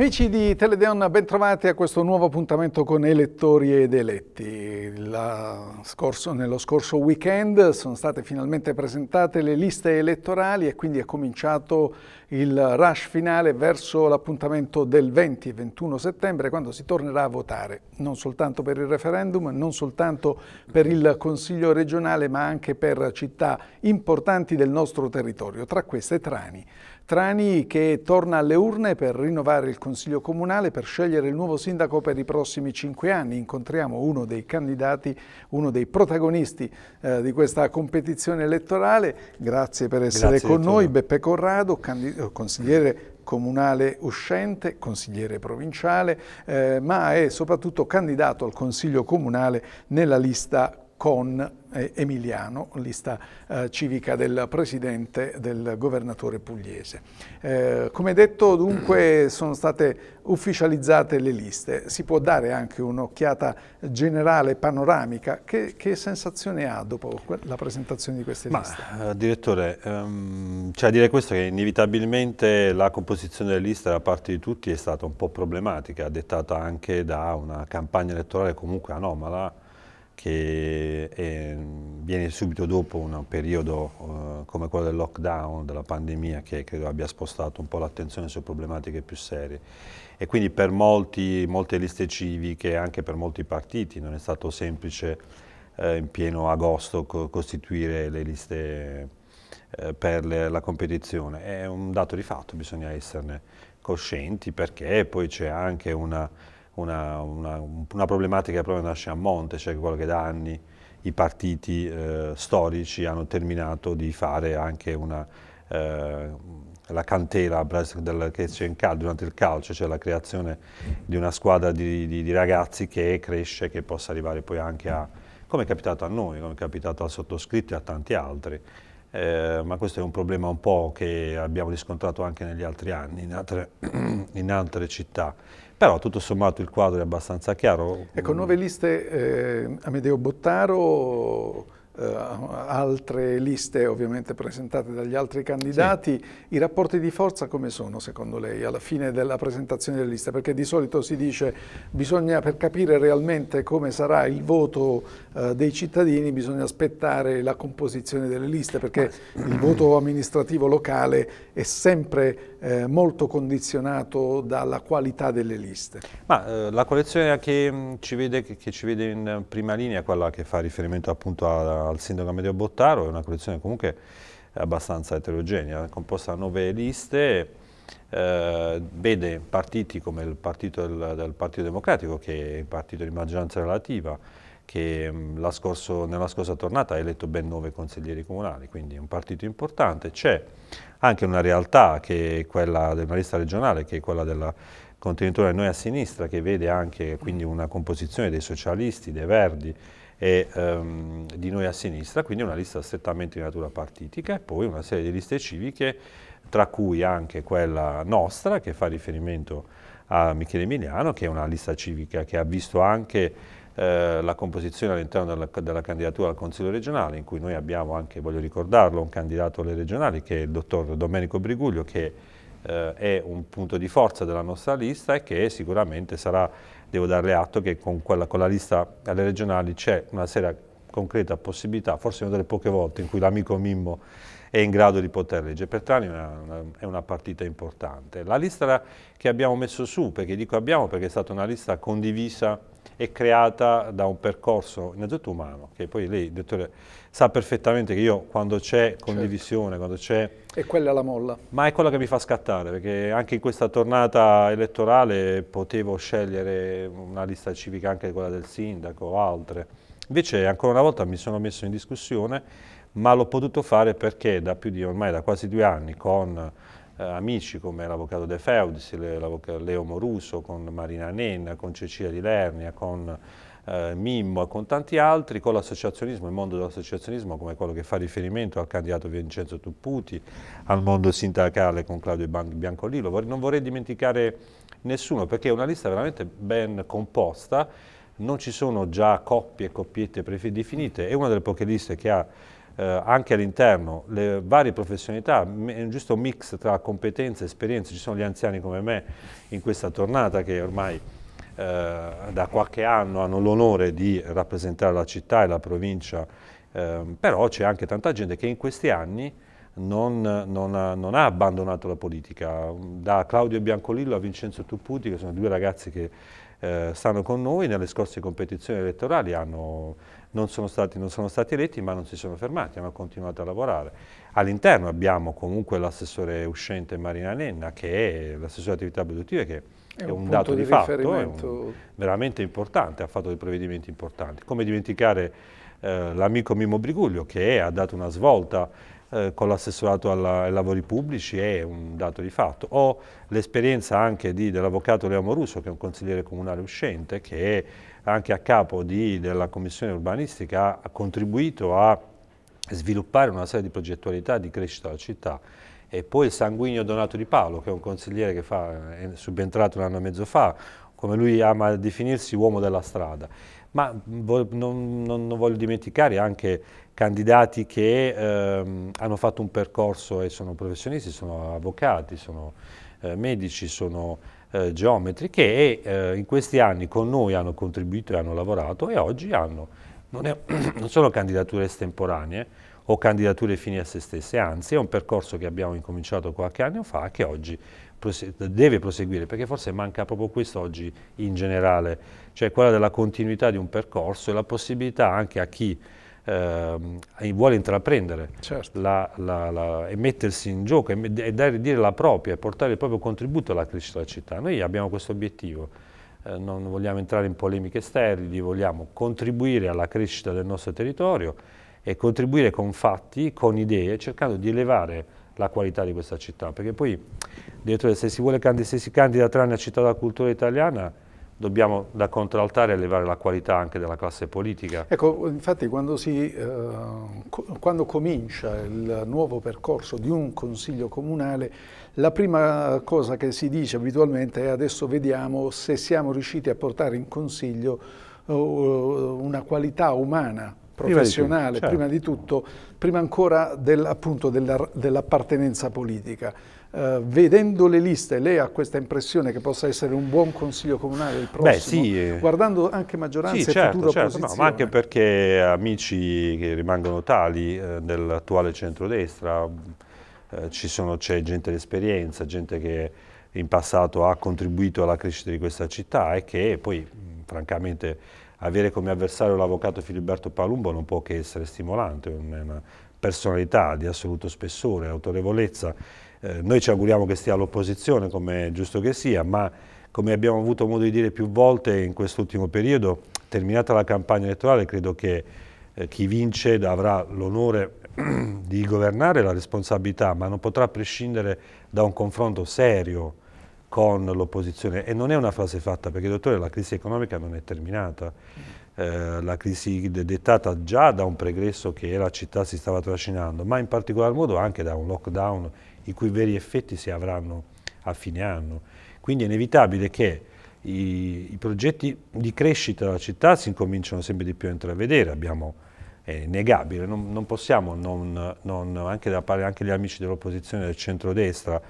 Amici di Teledeon, ben trovati a questo nuovo appuntamento con elettori ed eletti scorso, nello scorso weekend sono state finalmente presentate le liste elettorali e quindi è cominciato il rush finale verso l'appuntamento del 20 e 21 settembre quando si tornerà a votare, non soltanto per il referendum, non soltanto per il Consiglio regionale ma anche per città importanti del nostro territorio, tra queste Trani. Trani che torna alle urne per rinnovare il Consiglio Comunale, per scegliere il nuovo sindaco per i prossimi cinque anni. Incontriamo uno dei candidati candidati, uno dei protagonisti eh, di questa competizione elettorale. Grazie per essere Grazie con noi, Beppe Corrado, eh, consigliere comunale uscente, consigliere provinciale, eh, ma è soprattutto candidato al Consiglio comunale nella lista con eh, Emiliano, lista eh, civica del presidente del governatore pugliese. Eh, come detto dunque sono state ufficializzate le liste, si può dare anche un'occhiata generale panoramica, che, che, sensazione ha dopo la presentazione di queste Ma, liste? Eh, direttore, um, ehm, c'è cioè, da dire questo che inevitabilmente la composizione delle liste da parte di tutti è stata un po' problematica, dettata anche da una campagna elettorale comunque anomala, che è, eh, viene subito dopo un periodo eh, come quello del lockdown, della pandemia, che credo abbia spostato un po' l'attenzione su problematiche più serie. E quindi per molti, molte liste civiche, anche per molti partiti, non è stato semplice eh, in pieno agosto co costituire le liste eh, per la competizione. È un dato di fatto, bisogna esserne coscienti perché poi c'è anche una una, una, una problematica che proprio nasce a monte, cioè quello che da anni i partiti eh, storici hanno terminato di fare anche una, eh, la cantera del, che c'è durante il calcio, cioè la creazione di una squadra di, di, di ragazzi che cresce, e che possa arrivare poi anche a, come è capitato a noi, come è capitato al sottoscritto e a tanti altri. Eh, ma questo è un problema un po' che abbiamo riscontrato anche negli altri anni, in altre, in altre città però tutto sommato il quadro è abbastanza chiaro. Ecco, nuove liste eh, Amedeo Bottaro eh, altre liste ovviamente presentate dagli altri candidati, sì. i rapporti di forza come sono secondo lei alla fine della presentazione delle liste? Perché di solito si dice bisogna per capire realmente come sarà il voto eh, dei cittadini bisogna aspettare la composizione delle liste perché il voto amministrativo locale è sempre eh, molto condizionato dalla qualità delle liste. Ma eh, la coalizione che, mm, che, ci vede in prima linea è quella che fa riferimento appunto a al sindaco Amedeo Bottaro, è una coalizione comunque abbastanza eterogenea, composta da nove liste, eh, vede partiti come il partito del, del, Partito Democratico, che è il partito di maggioranza relativa, che mm, scorso, nella scorsa tornata ha eletto ben nove consiglieri comunali, quindi un partito importante. C'è anche una realtà che è quella della lista regionale, che è quella della contenitore Noi a Sinistra, che vede anche quindi una composizione dei socialisti, dei verdi, e um, di noi a sinistra, quindi una lista strettamente di natura partitica e poi una serie di liste civiche, tra cui anche quella nostra che fa riferimento a Michele Emiliano, che è una lista civica che ha visto anche eh, la composizione all'interno della, della, candidatura al Consiglio regionale, in cui noi abbiamo anche, voglio ricordarlo, un candidato alle regionali che è il dottor Domenico Briguglio, che eh, è un punto di forza della nostra lista e che sicuramente sarà devo darle atto che con, quella, con la lista alle regionali c'è una seria concreta possibilità, forse una delle poche volte in cui l'amico Mimmo è in grado di poter leggere. Per Trani è una, è una, partita importante. La lista che abbiamo messo su, perché dico abbiamo perché è stata una lista condivisa è creata da un percorso innanzitutto umano, che poi lei, dottore, sa perfettamente che io quando c'è certo. condivisione, certo. quando c'è... E quella è la molla. Ma è quella che mi fa scattare, perché anche in questa tornata elettorale potevo scegliere una lista civica anche quella del sindaco o altre. Invece ancora una volta mi sono messo in discussione, ma l'ho potuto fare perché da più di ormai da quasi due anni con eh, amici come l'avvocato De Feudis, Leo Moruso, con Marina Nenna, con Cecilia Di Lernia, con eh, Mimmo e con tanti altri, con l'associazionismo, il mondo dell'associazionismo come quello che fa riferimento al candidato Vincenzo Tupputi, al mondo sindacale con Claudio Biancolillo. Non vorrei dimenticare nessuno perché è una lista veramente ben composta, non ci sono già coppie e coppiette predefinite, è una delle poche liste che ha eh, anche all'interno le varie professionalità, è un giusto mix tra competenze e esperienze, ci sono gli anziani come me in questa tornata che ormai eh, da qualche anno hanno l'onore di rappresentare la città e la provincia, eh, però c'è anche tanta gente che in questi anni non, non, ha, non, ha, abbandonato la politica. Da Claudio Biancolillo a Vincenzo Tupputi, che sono due ragazzi che eh, stanno con noi, nelle scorse competizioni elettorali hanno non sono, stati, non sono stati eletti ma non si sono fermati, hanno continuato a lavorare. All'interno abbiamo comunque l'assessore uscente Marina Nenna che è l'assessore attività produttive che è un, un dato di, di fatto, un, veramente importante, ha fatto dei provvedimenti importanti. Come dimenticare eh, l'amico Mimmo Briguglio che è, ha dato una svolta eh, con l'assessorato ai lavori pubblici è un dato di fatto. Ho l'esperienza anche dell'avvocato Leo Moruso che è un consigliere comunale uscente che è anche a capo di, della commissione urbanistica, ha contribuito a sviluppare una serie di progettualità di crescita della città e poi il sanguigno Donato Di Paolo, che è un consigliere che fa, è subentrato un anno e mezzo fa, come lui ama definirsi uomo della strada. Ma non, non voglio dimenticare anche candidati che ehm, hanno fatto un percorso e sono professionisti, sono avvocati, sono eh, medici, sono eh, geometri che eh, in questi anni con noi hanno contribuito e hanno lavorato e oggi hanno, non, è, non, sono candidature estemporanee o candidature fini a se stesse, anzi è un percorso che abbiamo incominciato qualche anno fa che oggi deve proseguire, perché forse manca proprio questo oggi in generale, cioè quella della continuità di un percorso e la possibilità anche a chi eh, vuole intraprendere certo. la, la, la, e mettersi in gioco e, e dare dire la propria e portare il proprio contributo alla crescita della città. Noi abbiamo questo obiettivo, eh, non vogliamo entrare in polemiche sterili, vogliamo contribuire alla crescita del nostro territorio e contribuire con fatti, con idee, cercando di elevare la qualità di questa città, perché poi direttore se si, vuole, se si candida tranne a città della cultura italiana dobbiamo da contraltare elevare la qualità anche della classe politica. Ecco, infatti quando, si, eh, co quando, comincia il nuovo percorso di un Consiglio Comunale, la prima cosa che si dice abitualmente è adesso vediamo se siamo riusciti a portare in Consiglio eh, una qualità umana professionale, prima di, tutto, certo. prima, di tutto, prima ancora del, appunto dell'appartenenza politica. Uh, vedendo le liste, lei ha questa impressione che possa essere un buon consiglio comunale il prossimo? Beh, sì. Guardando anche maggioranza sì, e certo, futura certo, no, ma anche eh. perché amici che rimangono tali eh, nell'attuale centrodestra, eh, c'è gente d'esperienza, gente che in passato ha contribuito alla crescita di questa città e che poi francamente avere come avversario l'avvocato Filiberto Palumbo non può che essere stimolante, è una personalità di assoluto spessore, autorevolezza. Eh, noi ci auguriamo che stia all'opposizione, come è giusto che sia, ma come abbiamo avuto modo di dire più volte in quest'ultimo periodo, terminata la campagna elettorale, credo che eh, chi vince avrà l'onore di governare la responsabilità, ma non potrà prescindere da un confronto serio, con l'opposizione e non è una frase fatta perché dottore la crisi economica non è terminata mm. eh, la crisi dettata già da un pregresso che la città si stava trascinando ma in particolar modo anche da un lockdown i cui veri effetti si avranno a fine anno quindi è inevitabile che i, i progetti di crescita della città si incominciano sempre di più a intravedere abbiamo è negabile non, non possiamo non, non, anche da parte anche gli amici dell'opposizione del centrodestra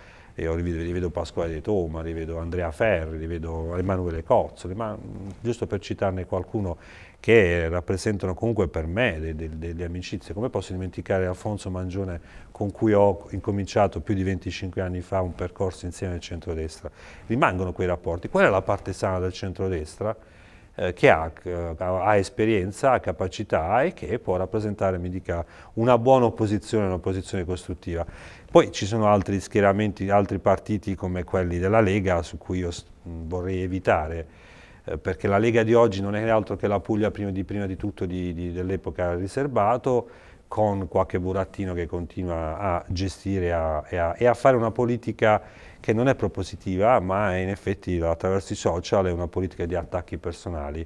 io rivedo, rivedo Pasquale di Toma, rivedo Andrea Ferri, rivedo Emanuele Cozzoli, ma giusto per citarne qualcuno che rappresentano comunque per me delle, delle amicizie, come posso dimenticare Alfonso Mangione con cui ho incominciato più di 25 anni fa un percorso insieme al centrodestra. Rimangono quei rapporti. Qual è la parte sana del centrodestra? Eh, che ha, ha, esperienza, ha capacità e che può rappresentare, mi dica, una buona opposizione, un'opposizione costruttiva. Poi ci sono altri schieramenti, altri partiti come quelli della Lega su cui io vorrei evitare eh, perché la Lega di oggi non è altro che la Puglia prima di, prima di tutto dell'epoca riservato, con qualche burattino che continua a gestire a, e, a, e, a, fare una politica che non è propositiva, ma in effetti attraverso i social è una politica di attacchi personali.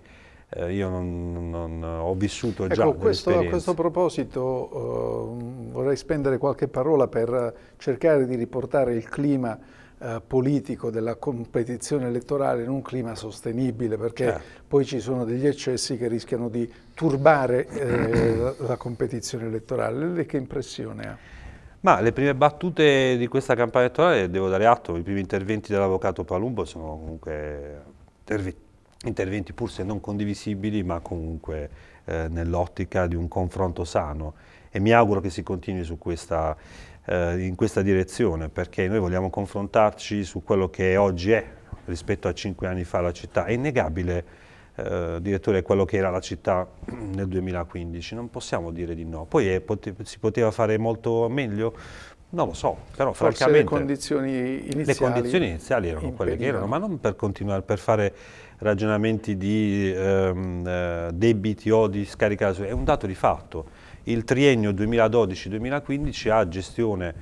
Eh, io non, non, ho vissuto ecco, già ecco, questo, A questo proposito eh, vorrei spendere qualche parola per eh, cercare di riportare il clima eh, politico della competizione elettorale in un clima sostenibile, perché certo. poi ci sono degli eccessi che rischiano di turbare eh, la, competizione elettorale. Lei che impressione ha? Ma le prime battute di questa campagna elettorale, devo dare atto, i primi interventi dell'avvocato Palumbo sono comunque interventi pur se non condivisibili, ma comunque eh, nell'ottica di un confronto sano e mi auguro che si continui su questa eh, in questa direzione perché noi vogliamo confrontarci su quello che oggi è rispetto a cinque anni fa la città. È innegabile, eh, direttore, quello che era la città nel 2015, non possiamo dire di no. Poi è, pote si poteva fare molto meglio? Non lo so, però Forse francamente... le condizioni iniziali... Le condizioni iniziali erano impedivano. quelle che erano, ma non per continuare, per fare ragionamenti di ehm, eh, debiti o di scaricare... È un dato di fatto il triennio 2012-2015 ha gestione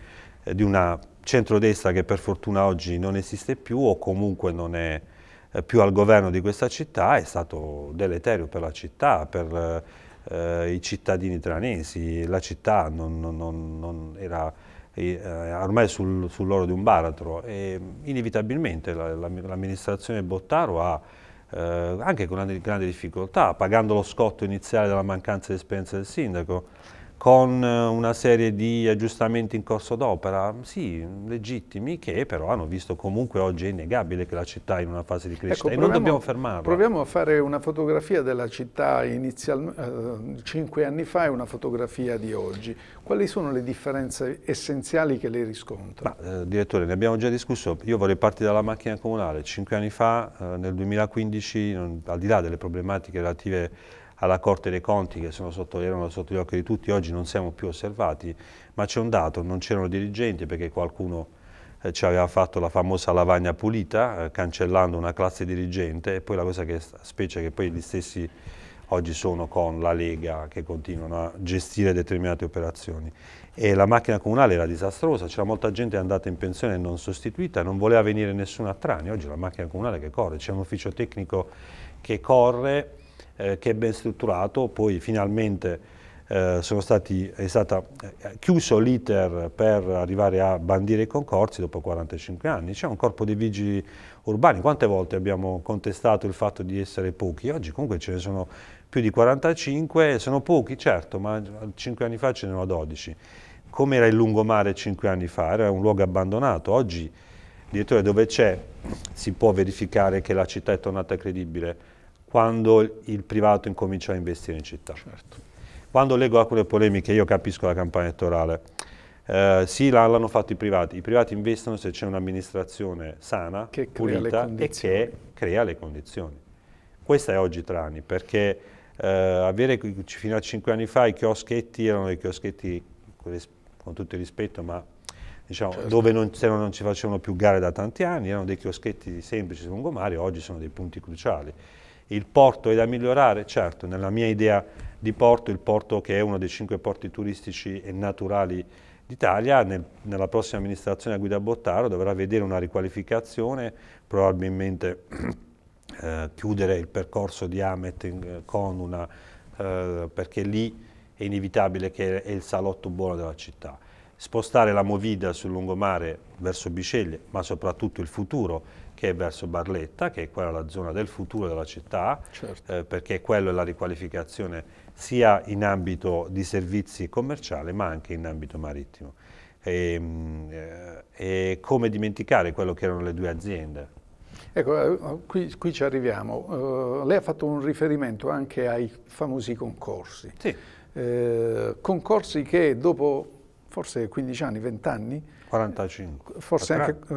eh, di una centrodestra che per fortuna oggi non esiste più o comunque non è eh, più al governo di questa città, è stato deleterio per la città, per eh, i cittadini tranesi, la città non, non, non era eh, ormai sul, sull'oro di un baratro e inevitabilmente l'amministrazione Bottaro ha eh, anche con grandi difficoltà, pagando lo scotto iniziale della mancanza di esperienza del sindaco con eh, una serie di aggiustamenti in corso d'opera, sì, legittimi, che però hanno visto comunque oggi è innegabile che la città è in una fase di ecco, crescita ecco, proviamo, e non dobbiamo fermarla. Proviamo a fare una fotografia della città inizial, eh, 5 anni fa e una fotografia di oggi. Quali sono le differenze essenziali che lei riscontra? Ma, eh, direttore, ne abbiamo già discusso, io vorrei partire dalla macchina comunale. Cinque anni fa, eh, nel 2015, non, al di là delle problematiche relative alla Corte dei Conti che sotto, erano sotto gli occhi di tutti, oggi non siamo più osservati, ma c'è un dato, non c'erano dirigenti perché qualcuno eh, ci aveva fatto la famosa lavagna pulita, eh, cancellando una classe dirigente e poi la cosa che specie che poi gli stessi oggi sono con la Lega che continuano a gestire determinate operazioni. E la macchina comunale era disastrosa, c'era molta gente andata in pensione non sostituita, non voleva venire nessuno a Trani, oggi la macchina comunale che corre, c'è un ufficio tecnico che corre eh, che è ben strutturato, poi finalmente eh, stati, è stato eh, chiuso l'iter per arrivare a bandire i concorsi dopo 45 anni. C'è un corpo di vigili urbani, quante volte abbiamo contestato il fatto di essere pochi? Oggi comunque ce ne sono più di 45, sono pochi certo, ma 5 anni fa ce n'erano 12. Come era il lungomare 5 anni fa? Era un luogo abbandonato, oggi direttore dove c'è si può verificare che la città è tornata credibile quando il privato incomincia a investire in città. Certo. Quando leggo alcune polemiche, io capisco la campagna elettorale, eh, sì, l'hanno fatto i privati, i privati investono se c'è un'amministrazione sana, che pulita e che crea le condizioni. Questa è oggi Trani, perché eh, avere fino a cinque anni fa i chioschetti erano dei chioschetti, con tutto il rispetto, ma diciamo, certo. dove non, non, ci facevano più gare da tanti anni, erano dei chioschetti semplici lungomari, oggi sono dei punti cruciali. Il porto è da migliorare? Certo, nella mia idea di porto, il porto che è uno dei cinque porti turistici e naturali d'Italia, nel, nella prossima amministrazione a guida Bottaro dovrà vedere una riqualificazione, probabilmente eh, chiudere il percorso di Amet in, con una, eh, perché lì è inevitabile che è il salotto buono della città. Spostare la movida sul lungomare verso Bisceglie, ma soprattutto il futuro che è verso Barletta, che è quella la zona del futuro della città, certo. eh, perché quello è la riqualificazione sia in ambito di servizi commerciali ma anche in ambito marittimo. E, ehm, eh, e come dimenticare quello che erano le due aziende, Ecco, eh, qui, qui, ci arriviamo. Uh, lei ha fatto un riferimento anche ai famosi concorsi. Sì. Uh, concorsi che dopo forse 15 anni, 20 anni, 45. Forse 40, anche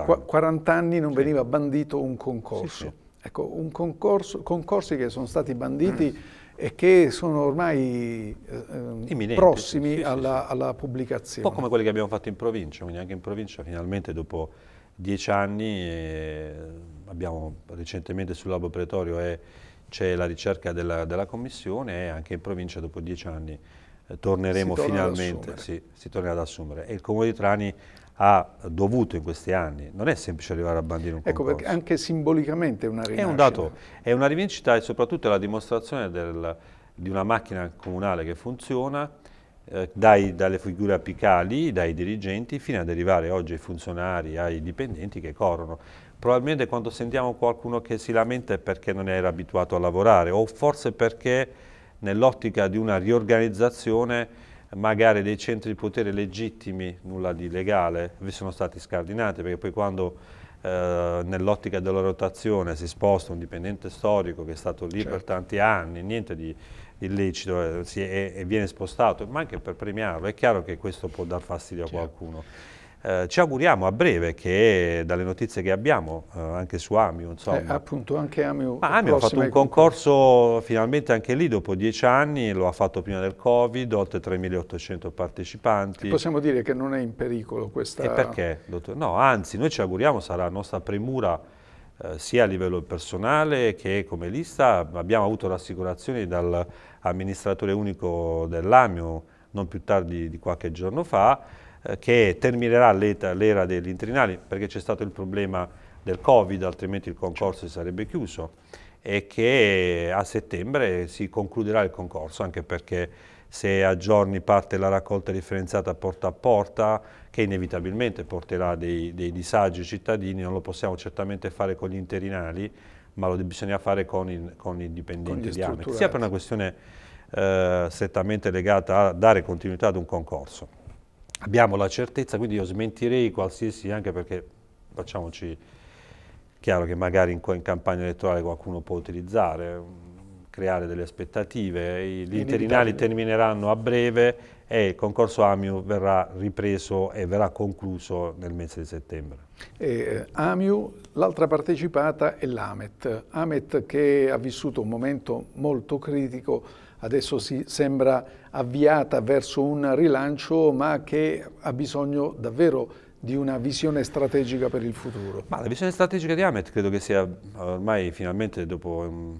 40 anni. 40 eh, anni non sì. veniva bandito un concorso. Sì, sì. Ecco, un concorso, concorsi che sono stati banditi mm. e che sono ormai eh, ehm, prossimi alla, alla, pubblicazione. Un po' come quelli che abbiamo fatto in provincia, quindi anche in provincia finalmente dopo dieci anni eh, abbiamo recentemente sul labo pretorio eh, c'è la ricerca della, della commissione e anche in provincia dopo dieci anni torneremo torna finalmente, sì, si tornerà ad assumere. E il Comune di Trani ha dovuto in questi anni, non è semplice arrivare a bandire un concorso. Ecco, perché anche simbolicamente è una rivincita. È un dato, è una rivincita e soprattutto è la dimostrazione del, di una macchina comunale che funziona, eh, dai, dalle figure apicali, dai dirigenti, fino ad arrivare oggi ai funzionari, ai dipendenti che corrono. Probabilmente quando sentiamo qualcuno che si lamenta è perché non era abituato a lavorare o forse perché nell'ottica di una riorganizzazione magari dei centri di potere legittimi, nulla di legale, vi sono stati scardinati, perché poi quando eh, nell'ottica della rotazione si sposta un dipendente storico che è stato lì certo. per tanti anni, niente di illecito eh, si, e, e, viene spostato, ma anche per premiarlo, è chiaro che questo può dar fastidio certo. a qualcuno. Eh, ci auguriamo a breve che dalle notizie che abbiamo, eh, anche su Amiu, insomma. Eh, appunto, anche Amiu. Ma Amiu ha fatto un concorso concorso. finalmente anche lì dopo dieci anni, lo ha fatto prima del Covid, oltre 3.800 partecipanti. E possiamo dire che non è in pericolo questa... E perché, dottor? No, anzi, noi ci auguriamo sarà la nostra premura eh, sia a livello personale che come lista. Abbiamo avuto rassicurazioni dall'amministratore unico dell'Amio non più tardi di qualche giorno fa eh, che terminerà l'era degli intrinali perché c'è stato il problema del Covid, altrimenti il concorso si sarebbe chiuso e che a settembre si concluderà il concorso anche perché se a giorni parte la raccolta differenziata porta a porta che inevitabilmente porterà dei, dei disagi ai cittadini, non lo possiamo certamente fare con gli interinali ma lo bisogna fare con, il, con i dipendenti con di AMEC, sia per una questione eh, strettamente legata a dare continuità ad un concorso abbiamo la certezza, quindi io smentirei qualsiasi, anche perché facciamoci chiaro che magari in, in campagna elettorale qualcuno può utilizzare, creare delle aspettative, gli interinali termineranno a breve e il concorso AMIU verrà ripreso e verrà concluso nel mese di settembre. Eh, AMIU, l'altra partecipata è l'AMET. AMET che ha vissuto un momento molto critico, adesso si sembra avviata verso un rilancio ma che ha bisogno davvero di una visione strategica per il futuro. Ma la visione strategica di Amet credo che sia eh, ormai finalmente dopo mm,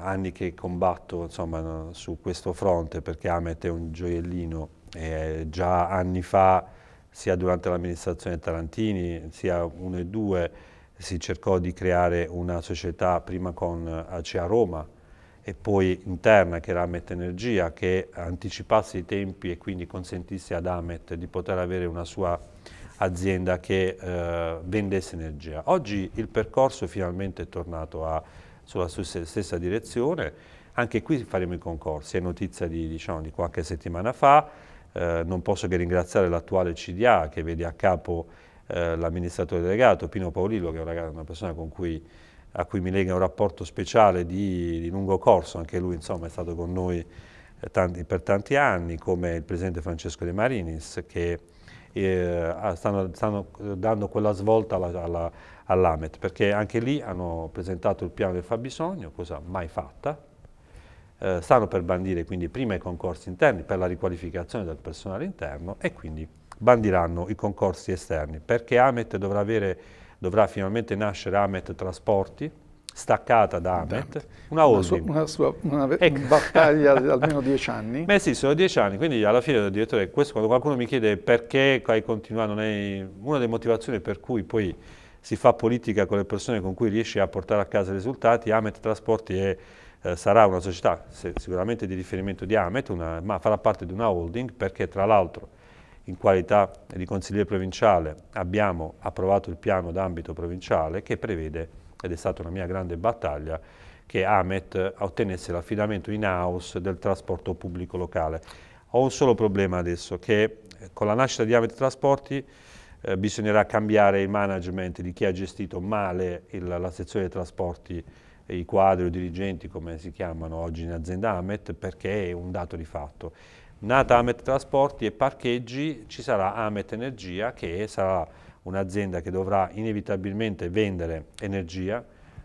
anni che combatto insomma, su questo fronte perché Amet è un gioiellino e eh, già anni fa sia durante l'amministrazione Tarantini sia 1 e 2 si cercò di creare una società prima con ACEA eh, Roma e poi interna che era Amet Energia, che anticipasse i tempi e quindi consentisse ad Amet di poter avere una sua azienda che eh, vendesse energia. Oggi il percorso finalmente è tornato a, sulla stessa direzione, anche qui faremo i concorsi, è notizia di, diciamo, di qualche settimana fa, eh, non posso che ringraziare l'attuale CDA che vede a capo eh, l'amministratore delegato Pino Paolillo, che è una persona con cui a cui mi lega un rapporto speciale di, di lungo corso, anche lui insomma, è stato con noi eh, tanti, per tanti anni, come il presidente Francesco De Marinis, che eh, stanno, stanno, eh, dando quella svolta all'AMET, alla, perché anche lì hanno presentato il piano del fabbisogno, cosa mai fatta, eh, stanno per bandire quindi prima i concorsi interni per la riqualificazione del personale interno e quindi bandiranno i concorsi esterni, perché AMET dovrà avere dovrà finalmente nascere Amet Trasporti, staccata da Amet, una holding. Una, sua, una, una ecco. battaglia di almeno dieci anni. Beh sì, sono dieci anni, quindi alla fine del direttore, questo quando qualcuno mi chiede perché hai continuato, è una delle motivazioni per cui poi si fa politica con le persone con cui riesci a portare a casa i risultati, Amet Trasporti è, eh, sarà una società se, sicuramente di riferimento di Amet, una, ma farà parte di una holding perché tra l'altro in qualità di consigliere provinciale abbiamo approvato il piano d'ambito provinciale che prevede, ed è stata una mia grande battaglia, che Amet ottenesse l'affidamento in house del trasporto pubblico locale. Ho un solo problema adesso, che eh, con la nascita di Amet Trasporti eh, bisognerà cambiare il management di chi ha gestito male il, la sezione dei trasporti eh, i quadri o dirigenti, come si chiamano oggi in azienda Amet, perché è un dato di fatto. Nata Amet Trasporti e Parcheggi ci sarà Amet Energia che sarà un'azienda che dovrà inevitabilmente vendere energia,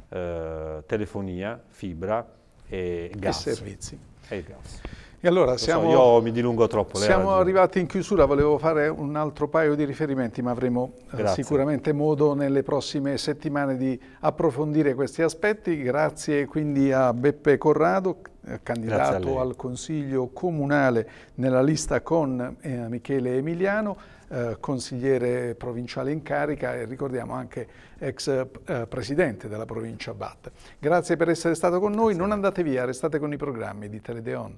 eh, telefonia, fibra e gas. E servizi. E gas allora siamo, so, io mi dilungo troppo. Siamo ragioni. arrivati in chiusura, volevo fare un altro paio di riferimenti, ma avremo eh, sicuramente modo nelle prossime settimane di approfondire questi aspetti. Grazie quindi a Beppe Corrado, eh, candidato al Consiglio Comunale nella lista con eh, Michele Emiliano, eh, consigliere provinciale in carica e ricordiamo anche ex eh, presidente della provincia Bat. Grazie per essere stato con noi, Grazie. non andate via, restate con i programmi di Teledeon.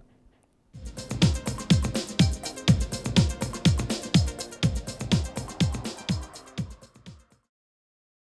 Thank you